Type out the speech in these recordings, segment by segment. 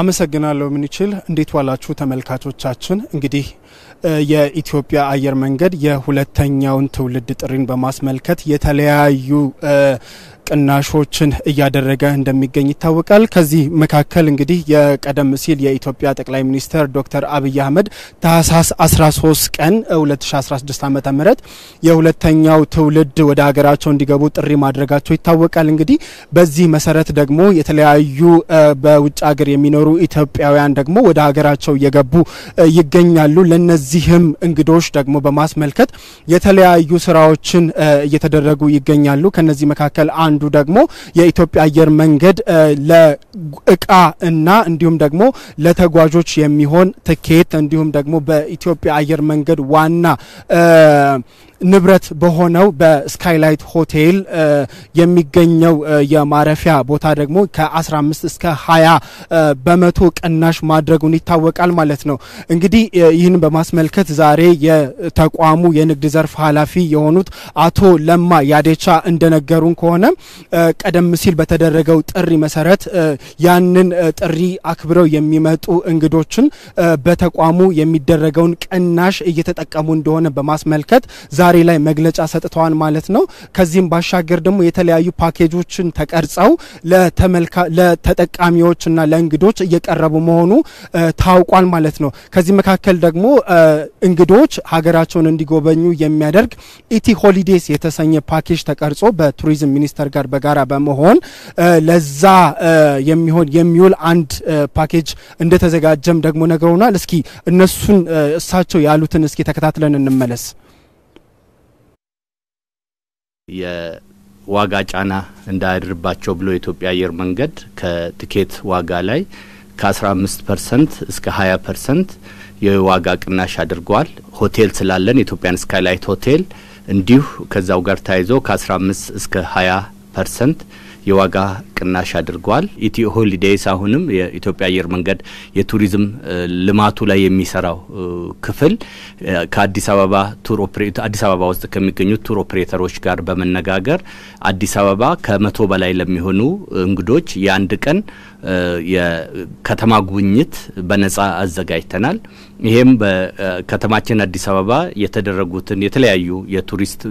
አመሰግናለሁ ምንችል። እንዴት ዋላችሁ ተመልካቾቻችን። እንግዲህ የኢትዮጵያ አየር መንገድ የሁለተኛውን ትውልድ ጥሪን በማስመልከት የተለያዩ ቅናሾችን እያደረገ እንደሚገኝ ይታወቃል። ከዚህ መካከል እንግዲህ የቀደም ሲል የኢትዮጵያ ጠቅላይ ሚኒስትር ዶክተር አብይ አህመድ ታህሳስ 13 ቀን 2016 ዓ ም የሁለተኛው ትውልድ ወደ ሀገራቸው እንዲገቡ ጥሪ ማድረጋቸው ይታወቃል። እንግዲህ በዚህ መሰረት ደግሞ የተለያዩ በውጭ ሀገር የሚኖሩ የሚኖሩ ኢትዮጵያውያን ደግሞ ወደ ሀገራቸው እየገቡ ይገኛሉ። ለነዚህም እንግዶች ደግሞ በማስመልከት የተለያዩ ስራዎችን እየተደረጉ ይገኛሉ። ከነዚህ መካከል አንዱ ደግሞ የኢትዮጵያ አየር መንገድ ለእቃ እና እንዲሁም ደግሞ ለተጓዦች የሚሆን ትኬት እንዲሁም ደግሞ በኢትዮጵያ አየር መንገድ ዋና ንብረት በሆነው በስካይላይት ሆቴል የሚገኘው የማረፊያ ቦታ ደግሞ ከ15 እስከ 20 በመቶ ቅናሽ ማድረጉን ይታወቃል ማለት ነው። እንግዲህ ይህን በማስመልከት ዛሬ የተቋሙ የንግድ ዘርፍ ኃላፊ የሆኑት አቶ ለማ ያዴቻ እንደነገሩን ከሆነ ቀደም ሲል በተደረገው ጥሪ መሰረት ያንን ጥሪ አክብረው የሚመጡ እንግዶችን በተቋሙ የሚደረገውን ቅናሽ እየተጠቀሙ እንደሆነ በማስመልከት ዛሬ ላይ መግለጫ ሰጥተዋል ማለት ነው። ከዚህም ባሻገር ደግሞ የተለያዩ ፓኬጆችን ተቀርጸው ለተጠቃሚዎችና ለእንግዶች እየቀረቡ መሆኑ ታውቋል ማለት ነው። ከዚህ መካከል ደግሞ እንግዶች ሀገራቸውን እንዲጎበኙ የሚያደርግ ኢቲ ሆሊዴስ የተሰኘ ፓኬጅ ተቀርጾ በቱሪዝም ሚኒስቴር ጋር በጋራ በመሆን ለዛ የሚሆን የሚውል አንድ ፓኬጅ እንደተዘጋጀም ደግሞ ነግረውናል። እስኪ እነሱን እሳቸው ያሉትን እስኪ ተከታትለን እንመለስ። የዋጋ ጫና እንዳያድርባቸው ብሎ የኢትዮጵያ አየር መንገድ ከትኬት ዋጋ ላይ ከ15 ፐርሰንት እስከ 20 ፐርሰንት የዋጋ ቅናሽ አድርጓል። ሆቴል ስላለን ኢትዮጵያን ስካይላይት ሆቴል እንዲሁ ከዛው ጋር ተያይዞ ከ15 እስከ 20 ፐርሰንት የዋጋ ቅናሽ አድርጓል ኢትዮ ሆሊዴይስ አሁንም የኢትዮጵያ አየር መንገድ የቱሪዝም ልማቱ ላይ የሚሰራው ክፍል ከአዲስ አበባ ቱር አዲስ አበባ ውስጥ ከሚገኙ ቱር ኦፕሬተሮች ጋር በመነጋገር አዲስ አበባ ከመቶ በላይ ለሚሆኑ እንግዶች የአንድ ቀን የከተማ ጉብኝት በነጻ አዘጋጅተናል። ይሄም በከተማችን አዲስ አበባ የተደረጉትን የተለያዩ የቱሪስት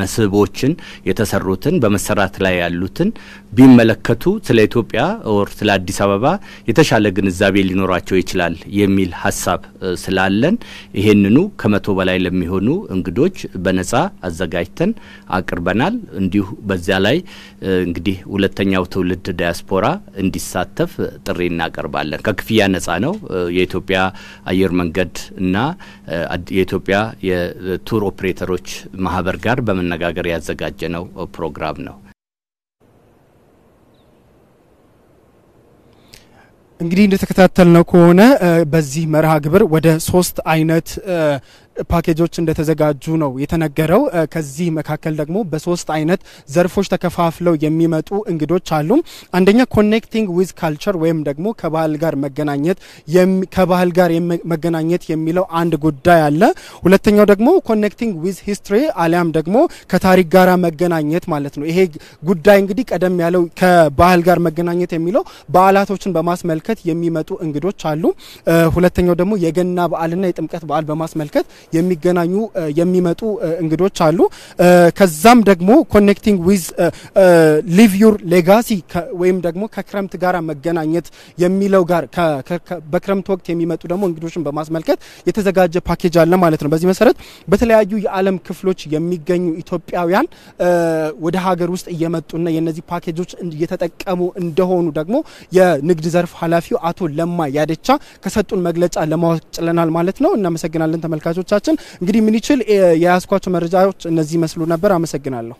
መስህቦችን የተሰሩትን በመሰራት ላይ ያሉትን ቢመለከቱ ሲመለከቱ ስለ ኢትዮጵያ ኦር ስለ አዲስ አበባ የተሻለ ግንዛቤ ሊኖራቸው ይችላል የሚል ሀሳብ ስላለን ይሄንኑ ከመቶ በላይ ለሚሆኑ እንግዶች በነጻ አዘጋጅተን አቅርበናል። እንዲሁ በዚያ ላይ እንግዲህ ሁለተኛው ትውልድ ዲያስፖራ እንዲሳተፍ ጥሪ እናቀርባለን። ከክፍያ ነጻ ነው። የኢትዮጵያ አየር መንገድ እና የኢትዮጵያ የቱር ኦፕሬተሮች ማህበር ጋር በመነጋገር ያዘጋጀ ነው ፕሮግራም ነው። እንግዲህ እንደተከታተልነው ከሆነ በዚህ መርሃ ግብር ወደ ሶስት አይነት ፓኬጆች እንደተዘጋጁ ነው የተነገረው። ከዚህ መካከል ደግሞ በሶስት አይነት ዘርፎች ተከፋፍለው የሚመጡ እንግዶች አሉ። አንደኛ ኮኔክቲንግ ዊዝ ካልቸር ወይም ደግሞ ከባህል ጋር መገናኘት ከባህል ጋር መገናኘት የሚለው አንድ ጉዳይ አለ። ሁለተኛው ደግሞ ኮኔክቲንግ ዊዝ ሂስትሪ አሊያም ደግሞ ከታሪክ ጋር መገናኘት ማለት ነው። ይሄ ጉዳይ እንግዲህ ቀደም ያለው ከባህል ጋር መገናኘት የሚለው በዓላቶችን በማስመልከት የሚመጡ እንግዶች አሉ። ሁለተኛው ደግሞ የገና በዓልና የጥምቀት በዓል በማስመልከት የሚገናኙ የሚመጡ እንግዶች አሉ። ከዛም ደግሞ ኮኔክቲንግ ዊዝ ሊቭ ዩር ሌጋሲ ወይም ደግሞ ከክረምት ጋር መገናኘት የሚለው ጋር በክረምት ወቅት የሚመጡ ደግሞ እንግዶችን በማስመልከት የተዘጋጀ ፓኬጅ አለ ማለት ነው። በዚህ መሰረት በተለያዩ የዓለም ክፍሎች የሚገኙ ኢትዮጵያውያን ወደ ሀገር ውስጥ እየመጡና የነዚህ ፓኬጆች እየተጠቀሙ እንደሆኑ ደግሞ የንግድ ዘርፍ ኃላፊው አቶ ለማ ያደቻ ከሰጡን መግለጫ ለማወቅ ችለናል ማለት ነው። እናመሰግናለን ተመልካቾች። ተመልካቾቻችን እንግዲህ ምን ይችል የያዝኳቸው መረጃዎች እነዚህ መስሉ ነበር። አመሰግናለሁ።